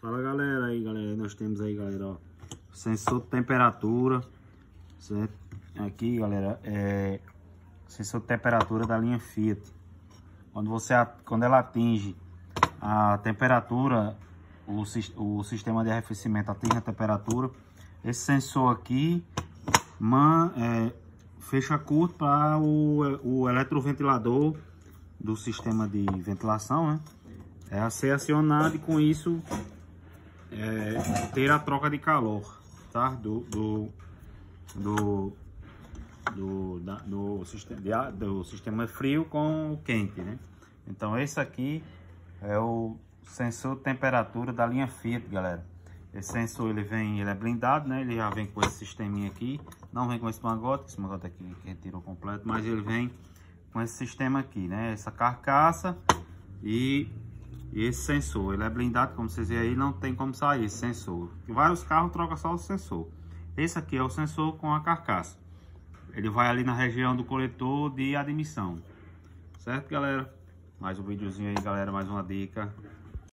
Fala galera aí galera, nós temos aí galera, ó, sensor de temperatura, certo? Aqui galera, é sensor de temperatura da linha Fiat. Quando, você, quando ela atinge a temperatura, o, o sistema de arrefecimento atinge a temperatura, esse sensor aqui man, é, fecha curto para o, o eletroventilador do sistema de ventilação, né? É a ser acionado e com isso é, ter a troca de calor, tá? Do, do, do, do, da, do, sistema, do sistema frio com o quente, né? Então esse aqui é o sensor de temperatura da linha Fiat, galera. Esse sensor ele vem, ele é blindado, né? Ele já vem com esse sisteminha aqui. Não vem com esse mangote, esse mangote aqui que retirou completo, mas ele vem com esse sistema aqui, né? Essa carcaça e e esse sensor, ele é blindado, como vocês veem aí, não tem como sair esse sensor. Vários carros trocam só o sensor. Esse aqui é o sensor com a carcaça. Ele vai ali na região do coletor de admissão. Certo, galera? Mais um videozinho aí, galera, mais uma dica.